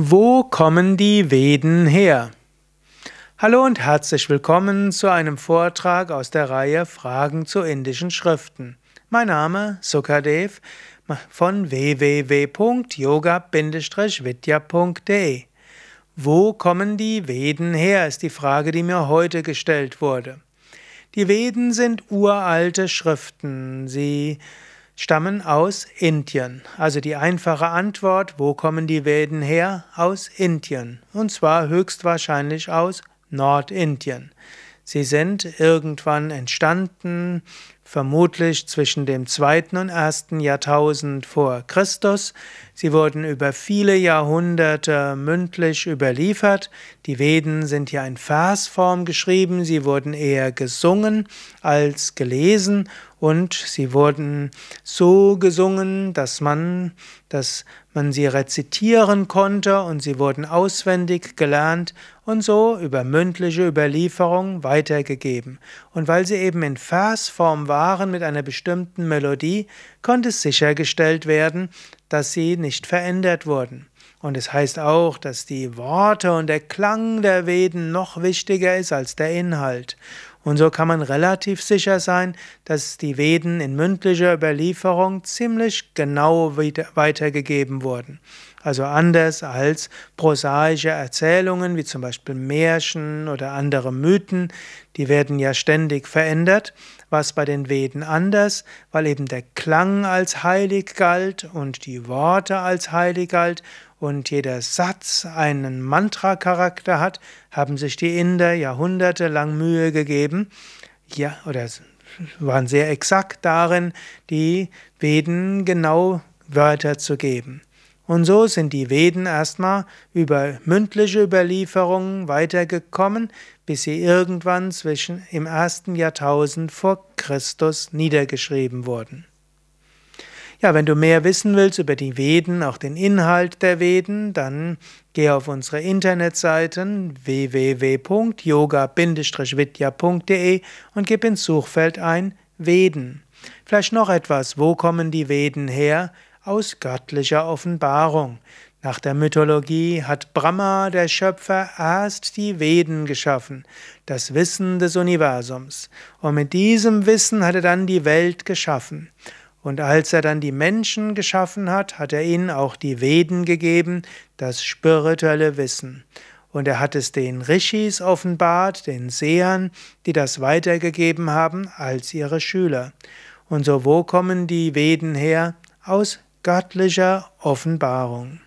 Wo kommen die Veden her? Hallo und herzlich willkommen zu einem Vortrag aus der Reihe Fragen zu indischen Schriften. Mein Name Sukadev von www.yoga-vidya.de. Wo kommen die Veden her, ist die Frage, die mir heute gestellt wurde. Die Veden sind uralte Schriften. Sie stammen aus Indien. Also die einfache Antwort, wo kommen die Veden her? Aus Indien. Und zwar höchstwahrscheinlich aus Nordindien. Sie sind irgendwann entstanden vermutlich zwischen dem zweiten und ersten Jahrtausend vor Christus. Sie wurden über viele Jahrhunderte mündlich überliefert. Die Veden sind hier in Versform geschrieben, sie wurden eher gesungen als gelesen und sie wurden so gesungen, dass man, dass man sie rezitieren konnte und sie wurden auswendig gelernt und so über mündliche Überlieferung weitergegeben. Und weil sie eben in Versform waren, Verfahren mit einer bestimmten Melodie konnte sichergestellt werden, dass sie nicht verändert wurden. Und es heißt auch, dass die Worte und der Klang der Veden noch wichtiger ist als der Inhalt. Und so kann man relativ sicher sein, dass die Veden in mündlicher Überlieferung ziemlich genau weitergegeben wurden. Also anders als prosaische Erzählungen wie zum Beispiel Märchen oder andere Mythen, die werden ja ständig verändert, was bei den Veden anders, weil eben der Klang als heilig galt und die Worte als heilig galt und jeder Satz einen Mantra-Charakter hat, haben sich die Inder jahrhundertelang Mühe gegeben, ja, oder waren sehr exakt darin, die Veden genau Wörter zu geben. Und so sind die Veden erstmal über mündliche Überlieferungen weitergekommen, bis sie irgendwann zwischen im ersten Jahrtausend vor Christus niedergeschrieben wurden. Ja, wenn du mehr wissen willst über die Veden, auch den Inhalt der Veden, dann geh auf unsere Internetseiten www.yoga-vidya.de und gib ins Suchfeld ein Veden. Vielleicht noch etwas, wo kommen die Veden her? aus göttlicher Offenbarung. Nach der Mythologie hat Brahma, der Schöpfer, erst die Veden geschaffen, das Wissen des Universums. Und mit diesem Wissen hat er dann die Welt geschaffen. Und als er dann die Menschen geschaffen hat, hat er ihnen auch die Veden gegeben, das spirituelle Wissen. Und er hat es den Rishis offenbart, den Sehern, die das weitergegeben haben als ihre Schüler. Und so wo kommen die Veden her? Aus göttlicher Offenbarung.